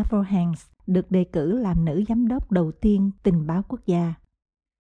Avril Hanks được đề cử làm nữ giám đốc đầu tiên tình báo quốc gia.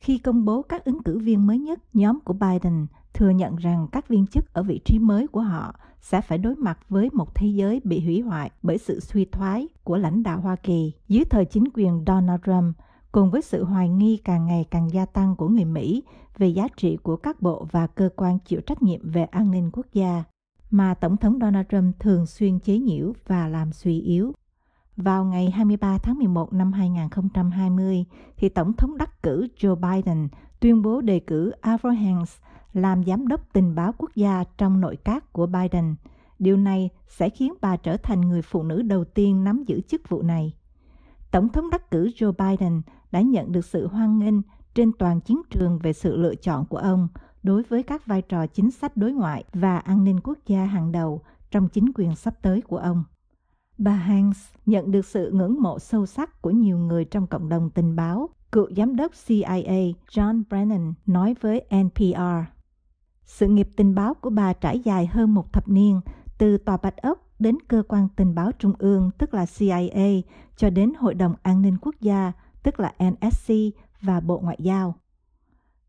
Khi công bố các ứng cử viên mới nhất, nhóm của Biden thừa nhận rằng các viên chức ở vị trí mới của họ sẽ phải đối mặt với một thế giới bị hủy hoại bởi sự suy thoái của lãnh đạo Hoa Kỳ dưới thời chính quyền Donald Trump, cùng với sự hoài nghi càng ngày càng gia tăng của người Mỹ về giá trị của các bộ và cơ quan chịu trách nhiệm về an ninh quốc gia mà Tổng thống Donald Trump thường xuyên chế nhiễu và làm suy yếu. Vào ngày 23 tháng 11 năm 2020, thì Tổng thống đắc cử Joe Biden tuyên bố đề cử Avrahams làm giám đốc tình báo quốc gia trong nội các của Biden. Điều này sẽ khiến bà trở thành người phụ nữ đầu tiên nắm giữ chức vụ này. Tổng thống đắc cử Joe Biden đã nhận được sự hoan nghênh trên toàn chiến trường về sự lựa chọn của ông đối với các vai trò chính sách đối ngoại và an ninh quốc gia hàng đầu trong chính quyền sắp tới của ông. Bà Hans nhận được sự ngưỡng mộ sâu sắc của nhiều người trong cộng đồng tình báo. Cựu giám đốc CIA John Brennan nói với NPR. Sự nghiệp tình báo của bà trải dài hơn một thập niên, từ Tòa Bạch Ốc đến Cơ quan Tình báo Trung ương, tức là CIA, cho đến Hội đồng An ninh Quốc gia, tức là NSC, và Bộ Ngoại giao.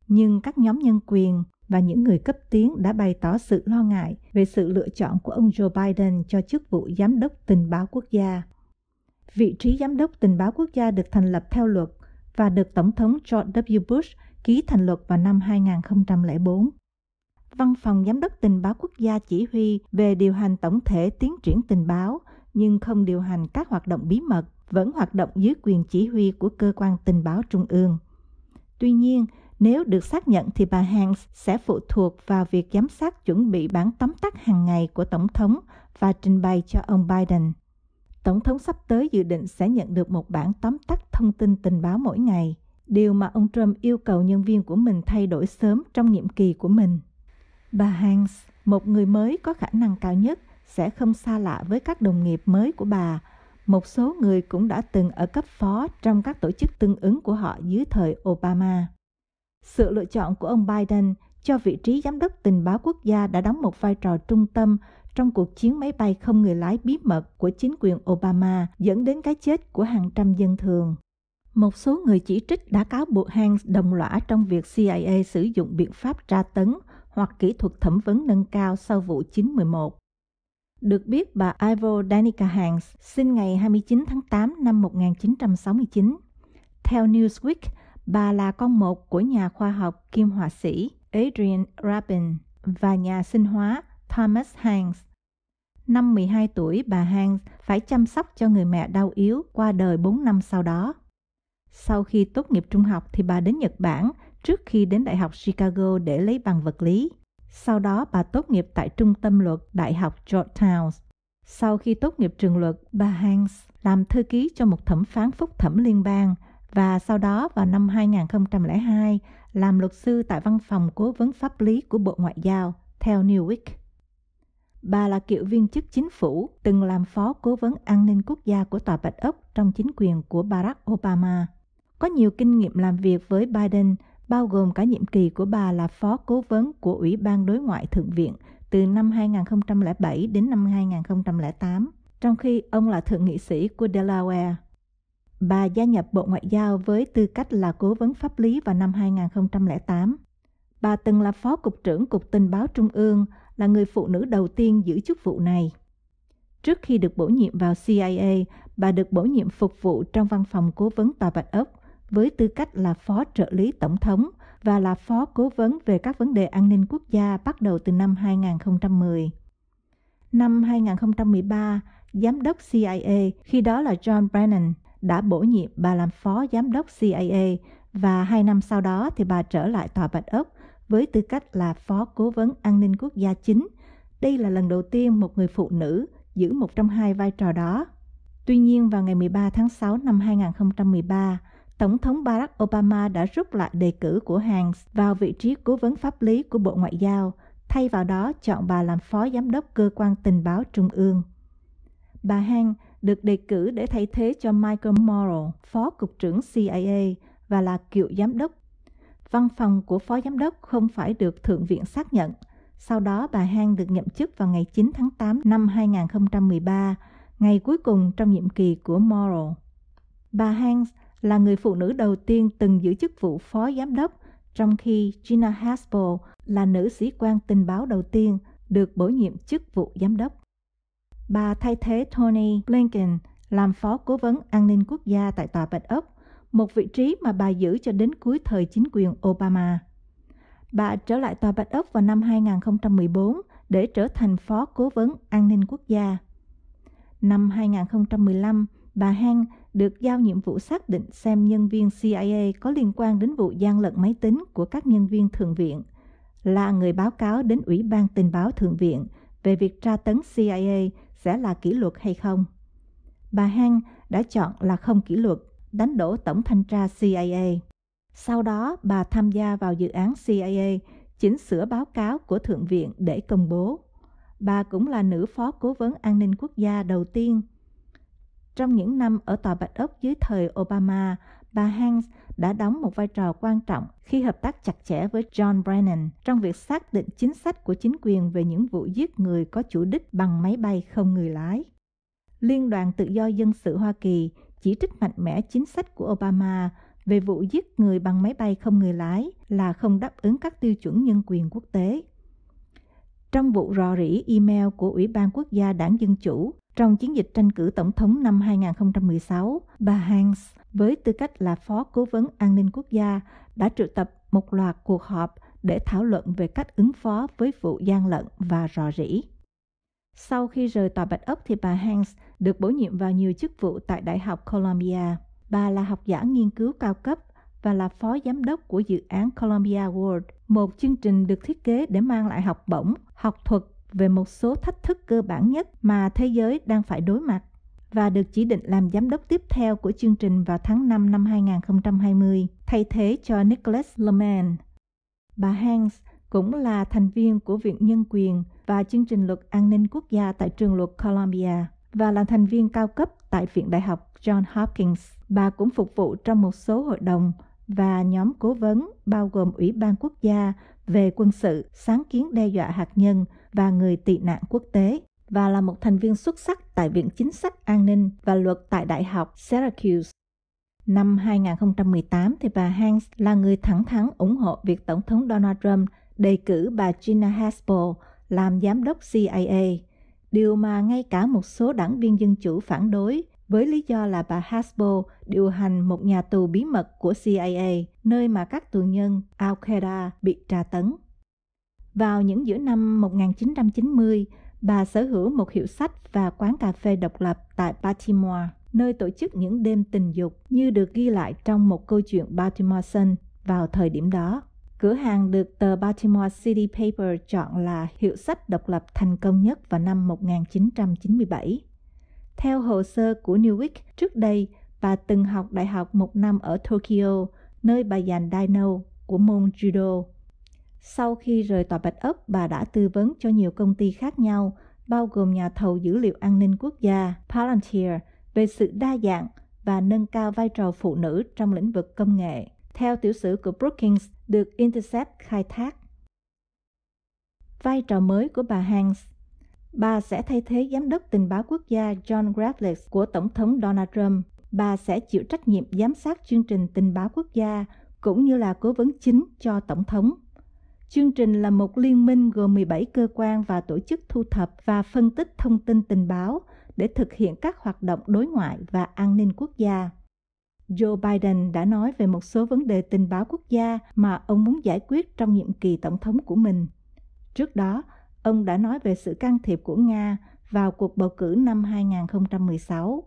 Nhưng các nhóm nhân quyền, và những người cấp tiến đã bày tỏ sự lo ngại về sự lựa chọn của ông Joe Biden cho chức vụ giám đốc tình báo quốc gia. Vị trí giám đốc tình báo quốc gia được thành lập theo luật và được Tổng thống George W. Bush ký thành luật vào năm 2004. Văn phòng Giám đốc Tình báo Quốc gia chỉ huy về điều hành tổng thể tiến triển tình báo, nhưng không điều hành các hoạt động bí mật, vẫn hoạt động dưới quyền chỉ huy của cơ quan tình báo trung ương. Tuy nhiên, nếu được xác nhận thì bà Hanks sẽ phụ thuộc vào việc giám sát chuẩn bị bản tóm tắt hàng ngày của Tổng thống và trình bày cho ông Biden. Tổng thống sắp tới dự định sẽ nhận được một bản tóm tắt thông tin tình báo mỗi ngày, điều mà ông Trump yêu cầu nhân viên của mình thay đổi sớm trong nhiệm kỳ của mình. Bà Hanks, một người mới có khả năng cao nhất, sẽ không xa lạ với các đồng nghiệp mới của bà. Một số người cũng đã từng ở cấp phó trong các tổ chức tương ứng của họ dưới thời Obama. Sự lựa chọn của ông Biden cho vị trí giám đốc tình báo quốc gia đã đóng một vai trò trung tâm trong cuộc chiến máy bay không người lái bí mật của chính quyền Obama dẫn đến cái chết của hàng trăm dân thường. Một số người chỉ trích đã cáo buộc Hans đồng lõa trong việc CIA sử dụng biện pháp tra tấn hoặc kỹ thuật thẩm vấn nâng cao sau vụ 911. Được biết, bà Ivo Danica Hans sinh ngày 29 tháng 8 năm 1969. Theo Newsweek, Bà là con một của nhà khoa học kim họa sĩ Adrian Rabin và nhà sinh hóa Thomas Hanks. Năm 12 tuổi, bà Hanks phải chăm sóc cho người mẹ đau yếu qua đời 4 năm sau đó. Sau khi tốt nghiệp trung học thì bà đến Nhật Bản trước khi đến Đại học Chicago để lấy bằng vật lý. Sau đó bà tốt nghiệp tại Trung tâm Luật Đại học Georgetown. Sau khi tốt nghiệp trường luật, bà Hanks làm thư ký cho một thẩm phán phúc thẩm liên bang – và sau đó vào năm 2002 làm luật sư tại văn phòng cố vấn pháp lý của Bộ Ngoại giao theo Newwick. Bà là cựu viên chức chính phủ, từng làm phó cố vấn an ninh quốc gia của Tòa Bạch Ốc trong chính quyền của Barack Obama. Có nhiều kinh nghiệm làm việc với Biden, bao gồm cả nhiệm kỳ của bà là phó cố vấn của Ủy ban Đối ngoại Thượng viện từ năm 2007 đến năm 2008, trong khi ông là thượng nghị sĩ của Delaware. Bà gia nhập Bộ Ngoại giao với tư cách là cố vấn pháp lý vào năm 2008. Bà từng là Phó Cục trưởng Cục Tình báo Trung ương, là người phụ nữ đầu tiên giữ chức vụ này. Trước khi được bổ nhiệm vào CIA, bà được bổ nhiệm phục vụ trong văn phòng cố vấn Tòa Bạch Ốc với tư cách là Phó trợ lý Tổng thống và là Phó cố vấn về các vấn đề an ninh quốc gia bắt đầu từ năm 2010. Năm 2013, Giám đốc CIA khi đó là John Brennan đã bổ nhiệm bà làm phó giám đốc CIA và hai năm sau đó thì bà trở lại Tòa Bạch Ốc với tư cách là phó cố vấn an ninh quốc gia chính. Đây là lần đầu tiên một người phụ nữ giữ một trong hai vai trò đó. Tuy nhiên vào ngày 13 tháng 6 năm 2013, Tổng thống Barack Obama đã rút lại đề cử của Hans vào vị trí cố vấn pháp lý của Bộ Ngoại giao, thay vào đó chọn bà làm phó giám đốc cơ quan tình báo trung ương. Bà Hang được đề cử để thay thế cho Michael Morrow, Phó Cục trưởng CIA và là cựu giám đốc. Văn phòng của Phó Giám đốc không phải được Thượng viện xác nhận. Sau đó bà Hang được nhậm chức vào ngày 9 tháng 8 năm 2013, ngày cuối cùng trong nhiệm kỳ của Morrow. Bà Hang là người phụ nữ đầu tiên từng giữ chức vụ Phó Giám đốc, trong khi Gina Haspel là nữ sĩ quan tình báo đầu tiên được bổ nhiệm chức vụ giám đốc. Bà thay thế Tony Blinken làm phó cố vấn an ninh quốc gia tại Tòa Bạch Ốc, một vị trí mà bà giữ cho đến cuối thời chính quyền Obama. Bà trở lại Tòa Bạch Ốc vào năm 2014 để trở thành phó cố vấn an ninh quốc gia. Năm 2015, bà Hang được giao nhiệm vụ xác định xem nhân viên CIA có liên quan đến vụ gian lận máy tính của các nhân viên Thượng viện, là người báo cáo đến Ủy ban Tình báo Thượng viện về việc tra tấn CIA sẽ là kỷ luật hay không. Bà Hang đã chọn là không kỷ luật, đánh đổ tổng thanh tra CIA. Sau đó, bà tham gia vào dự án CIA, chỉnh sửa báo cáo của Thượng viện để công bố. Bà cũng là nữ phó cố vấn an ninh quốc gia đầu tiên. Trong những năm ở Tòa Bạch Ốc dưới thời Obama, bà Hans đã đóng một vai trò quan trọng khi hợp tác chặt chẽ với John Brennan trong việc xác định chính sách của chính quyền về những vụ giết người có chủ đích bằng máy bay không người lái. Liên đoàn Tự do Dân sự Hoa Kỳ chỉ trích mạnh mẽ chính sách của Obama về vụ giết người bằng máy bay không người lái là không đáp ứng các tiêu chuẩn nhân quyền quốc tế. Trong vụ rò rỉ email của Ủy ban Quốc gia Đảng Dân Chủ trong chiến dịch tranh cử tổng thống năm 2016, bà Hans với tư cách là phó cố vấn an ninh quốc gia, đã triệu tập một loạt cuộc họp để thảo luận về cách ứng phó với vụ gian lận và rò rỉ. Sau khi rời tòa Bạch Ốc thì bà Hanks được bổ nhiệm vào nhiều chức vụ tại Đại học Columbia. Bà là học giả nghiên cứu cao cấp và là phó giám đốc của dự án Columbia World, một chương trình được thiết kế để mang lại học bổng, học thuật về một số thách thức cơ bản nhất mà thế giới đang phải đối mặt và được chỉ định làm giám đốc tiếp theo của chương trình vào tháng 5 năm 2020, thay thế cho Nicholas Leman. Bà Hanks cũng là thành viên của Viện Nhân quyền và chương trình luật an ninh quốc gia tại trường luật Columbia và là thành viên cao cấp tại Viện Đại học John Hopkins. Bà cũng phục vụ trong một số hội đồng và nhóm cố vấn bao gồm Ủy ban Quốc gia về quân sự, sáng kiến đe dọa hạt nhân và người tị nạn quốc tế và là một thành viên xuất sắc tại Viện Chính sách An ninh và Luật tại Đại học Syracuse. Năm 2018 thì bà Hans là người thẳng thắn ủng hộ việc Tổng thống Donald Trump đề cử bà Gina Haspel làm giám đốc CIA, điều mà ngay cả một số đảng viên dân chủ phản đối với lý do là bà Haspel điều hành một nhà tù bí mật của CIA, nơi mà các tù nhân Al-Qaeda bị tra tấn. Vào những giữa năm 1990, bà sở hữu một hiệu sách và quán cà phê độc lập tại Baltimore, nơi tổ chức những đêm tình dục như được ghi lại trong một câu chuyện Baltimore Sun vào thời điểm đó. Cửa hàng được tờ Baltimore City Paper chọn là hiệu sách độc lập thành công nhất vào năm 1997. Theo hồ sơ của Newwick, trước đây bà từng học đại học một năm ở Tokyo, nơi bà giành Dino của môn Judo sau khi rời tòa Bạch Ốc, bà đã tư vấn cho nhiều công ty khác nhau, bao gồm nhà thầu dữ liệu an ninh quốc gia Palantir về sự đa dạng và nâng cao vai trò phụ nữ trong lĩnh vực công nghệ, theo tiểu sử của Brookings được Intercept khai thác. Vai trò mới của bà Hanks Bà sẽ thay thế Giám đốc Tình báo Quốc gia John Gravlich của Tổng thống Donald Trump. Bà sẽ chịu trách nhiệm giám sát chương trình Tình báo Quốc gia cũng như là cố vấn chính cho Tổng thống Chương trình là một liên minh gồm 17 cơ quan và tổ chức thu thập và phân tích thông tin tình báo để thực hiện các hoạt động đối ngoại và an ninh quốc gia. Joe Biden đã nói về một số vấn đề tình báo quốc gia mà ông muốn giải quyết trong nhiệm kỳ tổng thống của mình. Trước đó, ông đã nói về sự can thiệp của Nga vào cuộc bầu cử năm 2016,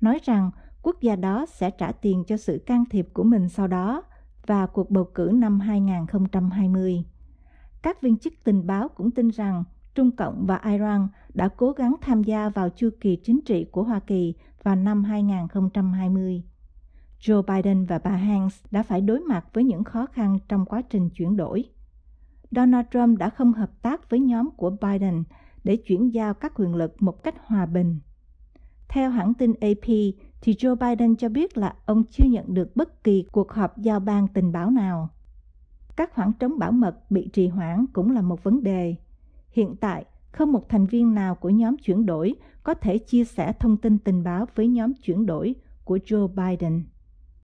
nói rằng quốc gia đó sẽ trả tiền cho sự can thiệp của mình sau đó và cuộc bầu cử năm 2020. Các viên chức tình báo cũng tin rằng Trung Cộng và Iran đã cố gắng tham gia vào chu kỳ chính trị của Hoa Kỳ vào năm 2020. Joe Biden và bà Hanks đã phải đối mặt với những khó khăn trong quá trình chuyển đổi. Donald Trump đã không hợp tác với nhóm của Biden để chuyển giao các quyền lực một cách hòa bình. Theo hãng tin AP, thì Joe Biden cho biết là ông chưa nhận được bất kỳ cuộc họp giao ban tình báo nào các khoảng trống bảo mật bị trì hoãn cũng là một vấn đề. Hiện tại, không một thành viên nào của nhóm chuyển đổi có thể chia sẻ thông tin tình báo với nhóm chuyển đổi của Joe Biden.